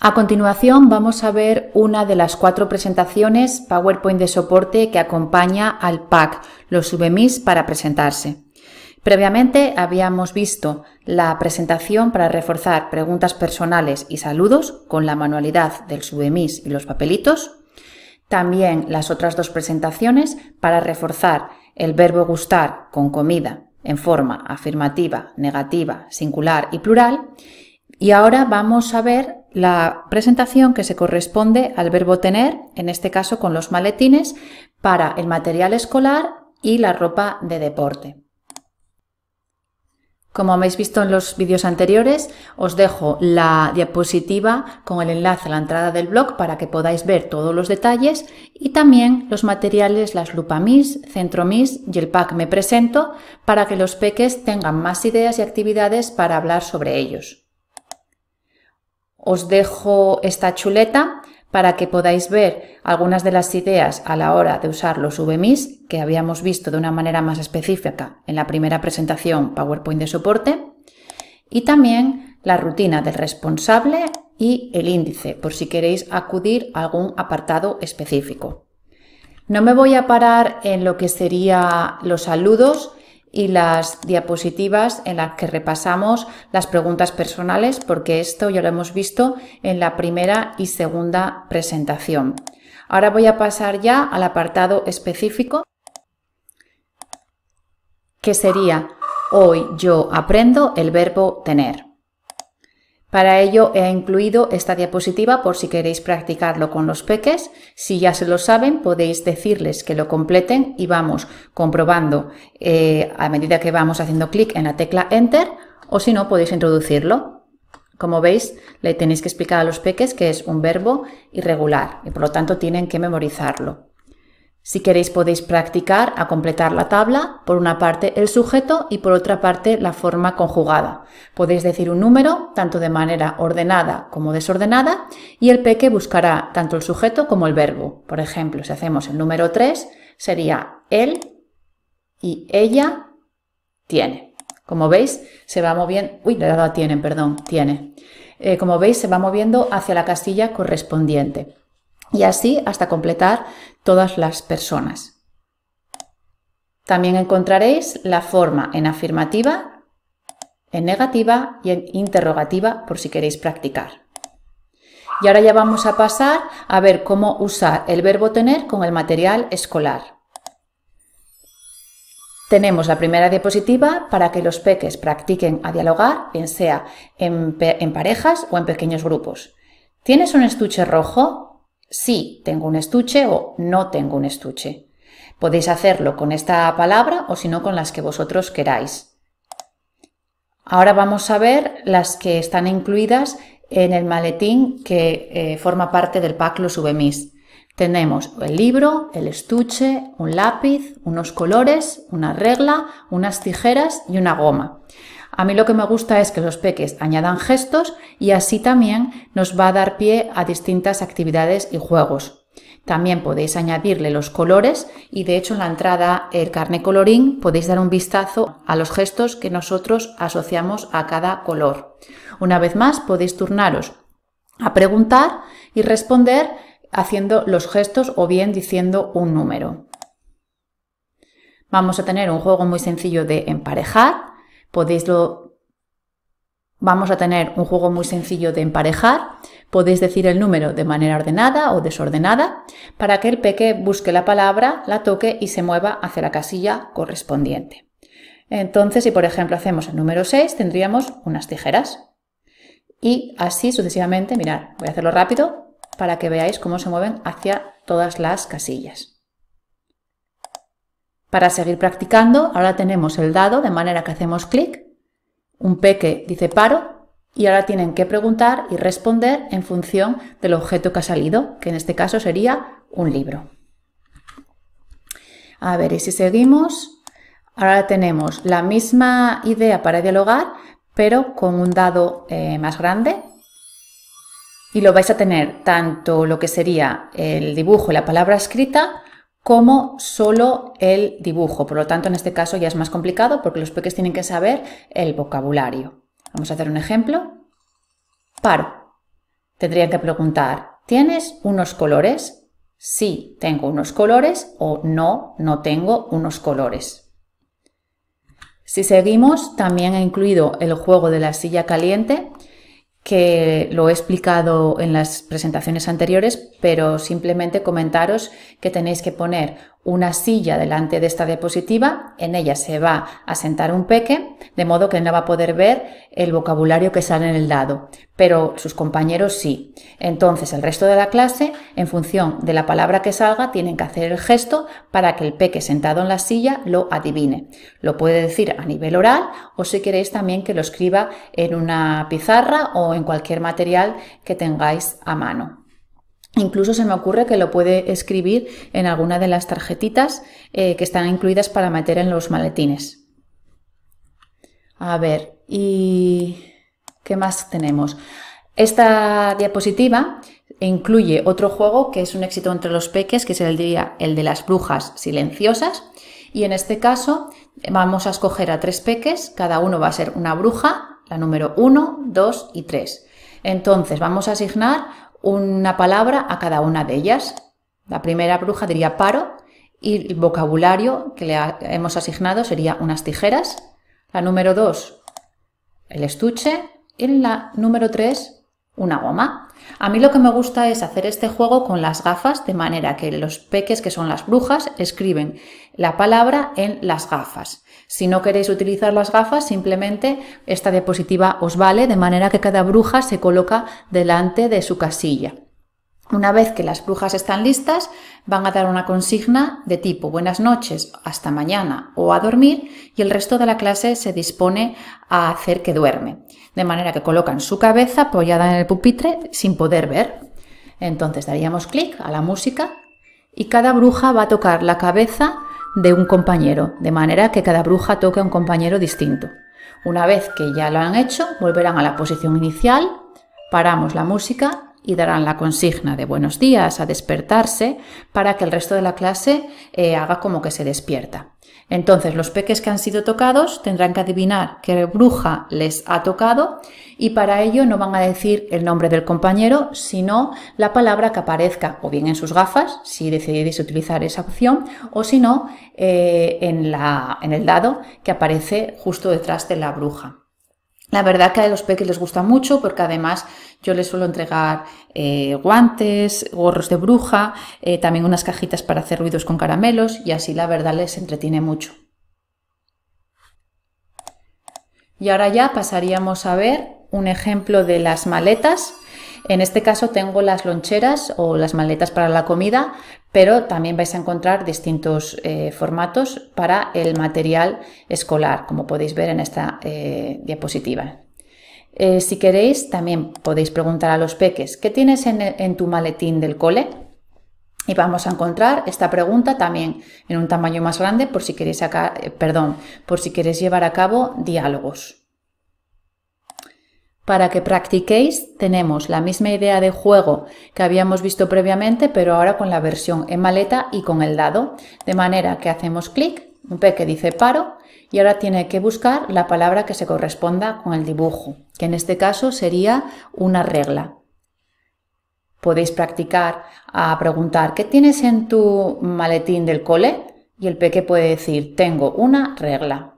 A continuación vamos a ver una de las cuatro presentaciones PowerPoint de soporte que acompaña al pack, los subemis para presentarse. Previamente habíamos visto la presentación para reforzar preguntas personales y saludos con la manualidad del subemis y los papelitos. También las otras dos presentaciones para reforzar el verbo gustar con comida en forma afirmativa, negativa, singular y plural. Y ahora vamos a ver la presentación que se corresponde al verbo tener, en este caso con los maletines, para el material escolar y la ropa de deporte. Como habéis visto en los vídeos anteriores, os dejo la diapositiva con el enlace a la entrada del blog para que podáis ver todos los detalles y también los materiales, las lupa centro centromis y el pack me presento para que los peques tengan más ideas y actividades para hablar sobre ellos. Os dejo esta chuleta para que podáis ver algunas de las ideas a la hora de usar los VMIs que habíamos visto de una manera más específica en la primera presentación PowerPoint de soporte y también la rutina del responsable y el índice por si queréis acudir a algún apartado específico. No me voy a parar en lo que serían los saludos y las diapositivas en las que repasamos las preguntas personales, porque esto ya lo hemos visto en la primera y segunda presentación. Ahora voy a pasar ya al apartado específico, que sería hoy yo aprendo el verbo tener. Para ello he incluido esta diapositiva por si queréis practicarlo con los peques. Si ya se lo saben, podéis decirles que lo completen y vamos comprobando eh, a medida que vamos haciendo clic en la tecla Enter o si no, podéis introducirlo. Como veis, le tenéis que explicar a los peques que es un verbo irregular y por lo tanto tienen que memorizarlo. Si queréis podéis practicar a completar la tabla, por una parte el sujeto y por otra parte la forma conjugada. Podéis decir un número tanto de manera ordenada como desordenada y el peque buscará tanto el sujeto como el verbo. Por ejemplo, si hacemos el número 3 sería él y ella tiene. Como veis, se va moviendo... Uy, le dado tienen, perdón, tiene. Eh, como veis, se va moviendo hacia la casilla correspondiente y así hasta completar todas las personas. También encontraréis la forma en afirmativa, en negativa y en interrogativa por si queréis practicar. Y ahora ya vamos a pasar a ver cómo usar el verbo tener con el material escolar. Tenemos la primera diapositiva para que los peques practiquen a dialogar, bien sea en, en parejas o en pequeños grupos. ¿Tienes un estuche rojo? sí tengo un estuche o no tengo un estuche. Podéis hacerlo con esta palabra o si no con las que vosotros queráis. Ahora vamos a ver las que están incluidas en el maletín que eh, forma parte del pack Los Tenemos el libro, el estuche, un lápiz, unos colores, una regla, unas tijeras y una goma. A mí lo que me gusta es que los peques añadan gestos y así también nos va a dar pie a distintas actividades y juegos. También podéis añadirle los colores y de hecho en la entrada el carne colorín podéis dar un vistazo a los gestos que nosotros asociamos a cada color. Una vez más podéis turnaros a preguntar y responder haciendo los gestos o bien diciendo un número. Vamos a tener un juego muy sencillo de emparejar Podéis Vamos a tener un juego muy sencillo de emparejar. Podéis decir el número de manera ordenada o desordenada para que el peque busque la palabra, la toque y se mueva hacia la casilla correspondiente. Entonces, si por ejemplo hacemos el número 6, tendríamos unas tijeras. Y así sucesivamente, mirad, voy a hacerlo rápido para que veáis cómo se mueven hacia todas las casillas. Para seguir practicando, ahora tenemos el dado de manera que hacemos clic, un peque dice paro y ahora tienen que preguntar y responder en función del objeto que ha salido, que en este caso sería un libro. A ver, y si seguimos, ahora tenemos la misma idea para dialogar, pero con un dado eh, más grande. Y lo vais a tener tanto lo que sería el dibujo y la palabra escrita, como solo el dibujo. Por lo tanto, en este caso ya es más complicado porque los peques tienen que saber el vocabulario. Vamos a hacer un ejemplo. Paro. Tendrían que preguntar, ¿tienes unos colores? Sí, tengo unos colores o no, no tengo unos colores. Si seguimos, también he incluido el juego de la silla caliente que lo he explicado en las presentaciones anteriores, pero simplemente comentaros que tenéis que poner una silla delante de esta diapositiva, en ella se va a sentar un peque, de modo que no va a poder ver el vocabulario que sale en el dado, pero sus compañeros sí. Entonces el resto de la clase, en función de la palabra que salga, tienen que hacer el gesto para que el peque sentado en la silla lo adivine. Lo puede decir a nivel oral o si queréis también que lo escriba en una pizarra o en cualquier material que tengáis a mano. Incluso se me ocurre que lo puede escribir en alguna de las tarjetitas eh, que están incluidas para meter en los maletines. A ver, ¿y qué más tenemos? Esta diapositiva incluye otro juego que es un éxito entre los peques, que sería el de las brujas silenciosas. Y en este caso vamos a escoger a tres peques, cada uno va a ser una bruja, la número 1, 2 y 3. Entonces vamos a asignar una palabra a cada una de ellas. La primera bruja diría paro y el vocabulario que le hemos asignado sería unas tijeras. La número dos, el estuche. Y la número tres, una goma. A mí lo que me gusta es hacer este juego con las gafas, de manera que los peques, que son las brujas, escriben la palabra en las gafas. Si no queréis utilizar las gafas, simplemente esta diapositiva os vale, de manera que cada bruja se coloca delante de su casilla. Una vez que las brujas están listas, van a dar una consigna de tipo buenas noches, hasta mañana o a dormir y el resto de la clase se dispone a hacer que duerme, de manera que colocan su cabeza apoyada en el pupitre sin poder ver. Entonces daríamos clic a la música y cada bruja va a tocar la cabeza de un compañero, de manera que cada bruja toque a un compañero distinto. Una vez que ya lo han hecho, volverán a la posición inicial, paramos la música y darán la consigna de buenos días a despertarse para que el resto de la clase eh, haga como que se despierta. Entonces los peques que han sido tocados tendrán que adivinar qué bruja les ha tocado y para ello no van a decir el nombre del compañero, sino la palabra que aparezca o bien en sus gafas, si decidís utilizar esa opción, o si no, eh, en, en el dado que aparece justo detrás de la bruja. La verdad que a los peques les gusta mucho porque además yo les suelo entregar eh, guantes, gorros de bruja, eh, también unas cajitas para hacer ruidos con caramelos y así la verdad les entretiene mucho. Y ahora ya pasaríamos a ver un ejemplo de las maletas. En este caso tengo las loncheras o las maletas para la comida, pero también vais a encontrar distintos eh, formatos para el material escolar, como podéis ver en esta eh, diapositiva. Eh, si queréis, también podéis preguntar a los peques, ¿qué tienes en, tu maletín del cole? Y vamos a encontrar esta pregunta también en un tamaño más grande por si queréis perdón, por si queréis llevar a cabo diálogos para que practiquéis, tenemos la misma idea de juego que habíamos visto previamente, pero ahora con la versión en maleta y con el dado. De manera que hacemos clic, un peque que dice paro, y ahora tiene que buscar la palabra que se corresponda con el dibujo, que en este caso sería una regla. Podéis practicar a preguntar, ¿qué tienes en tu maletín del cole? Y el peque puede decir, tengo una regla.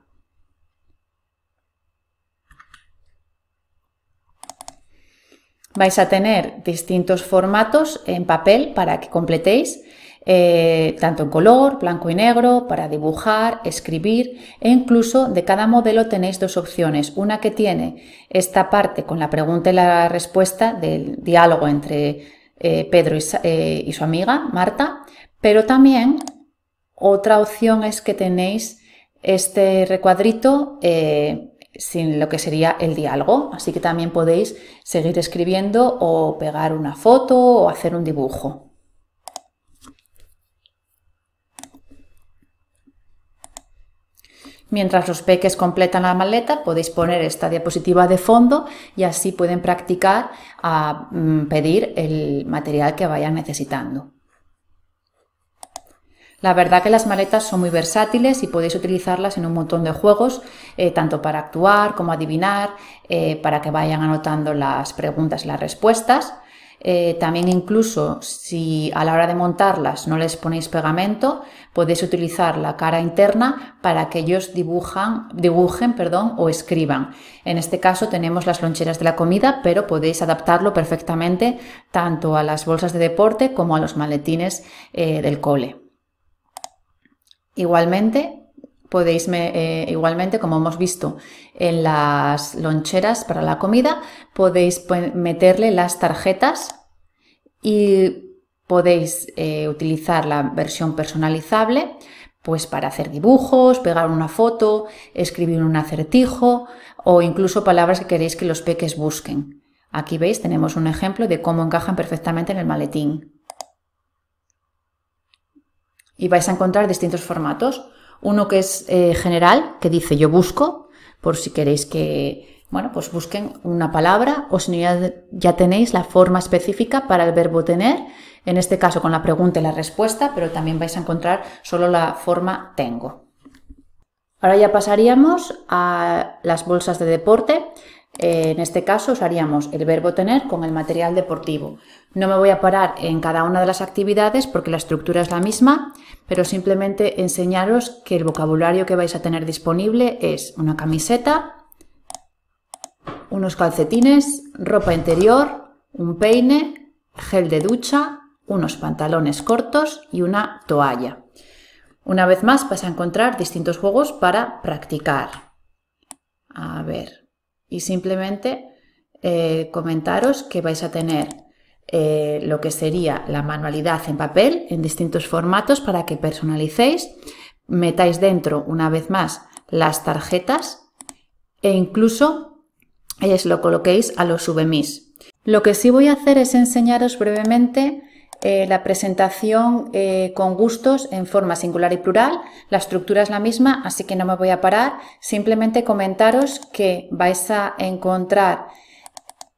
vais a tener distintos formatos en papel para que completéis, eh, tanto en color, blanco y negro, para dibujar, escribir e incluso de cada modelo tenéis dos opciones. Una que tiene esta parte con la pregunta y la respuesta del diálogo entre eh, Pedro eh, y, su amiga Marta, pero también otra opción es que tenéis este recuadrito sin lo que sería el diálogo. Así que también podéis seguir escribiendo o pegar una foto o hacer un dibujo. Mientras los peques completan la maleta, podéis poner esta diapositiva de fondo y así pueden practicar a mm, pedir el material que vayan necesitando. La verdad que las maletas son muy versátiles y podéis utilizarlas en un montón de juegos, eh, tanto para actuar como adivinar, eh, para que vayan anotando las preguntas y las respuestas. Eh, también incluso si a la hora de montarlas no les ponéis pegamento, podéis utilizar la cara interna para que ellos dibujan, dibujen perdón, o escriban. En este caso tenemos las loncheras de la comida, pero podéis adaptarlo perfectamente tanto a las bolsas de deporte como a los maletines del cole. Igualmente, podéis, eh, igualmente, como hemos visto en las loncheras para la comida, podéis meterle las tarjetas y podéis eh, utilizar la versión personalizable pues para hacer dibujos, pegar una foto, escribir un acertijo o incluso palabras que queréis que los peques busquen. Aquí veis, tenemos un ejemplo de cómo encajan perfectamente en el maletín y vais a encontrar distintos formatos. Uno que es eh, general, que dice yo busco, por si queréis que, bueno, pues busquen una palabra o si ya tenéis la forma específica para el verbo tener, en este caso con la pregunta y la respuesta, pero también vais a encontrar solo la forma tengo. Ahora ya pasaríamos a las bolsas de deporte. Eh, en este caso usaríamos el verbo tener con el material deportivo. No me voy a parar en cada una de las actividades porque la estructura es la misma, pero simplemente enseñaros que el vocabulario que vais a tener disponible es una camiseta, unos calcetines, ropa interior, un peine, gel de ducha, unos pantalones cortos y una toalla. Una vez más vas a encontrar distintos juegos para practicar. A ver, y simplemente eh, comentaros que vais a tener eh, lo que sería la manualidad en papel en distintos formatos para que personalicéis, metáis dentro una vez más las tarjetas e incluso es, eh, lo coloquéis a los VMIs. Lo que sí voy a hacer es enseñaros brevemente eh, la presentación eh, con gustos en forma singular y plural. La estructura es la misma, así que no me voy a parar. Simplemente comentaros que vais a encontrar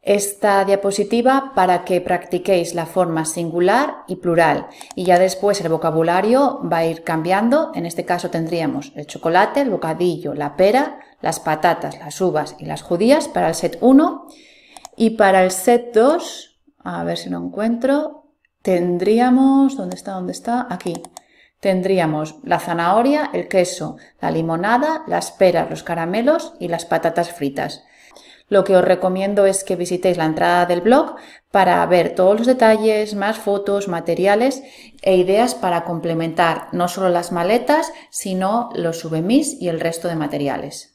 esta diapositiva para que practiquéis la forma singular y plural y ya después el vocabulario va a ir cambiando. En este caso tendríamos el chocolate, el bocadillo, la pera, las patatas, las uvas y las judías para el set 1 y para el set 2, a ver si lo encuentro, tendríamos, ¿dónde está? ¿Dónde está? Aquí. Tendríamos la zanahoria, el queso, la limonada, las peras, los caramelos y las patatas fritas. Lo que os recomiendo es que visitéis la entrada del blog para ver todos los detalles, más fotos, materiales e ideas para complementar no solo las maletas, sino los souvenirs y el resto de materiales.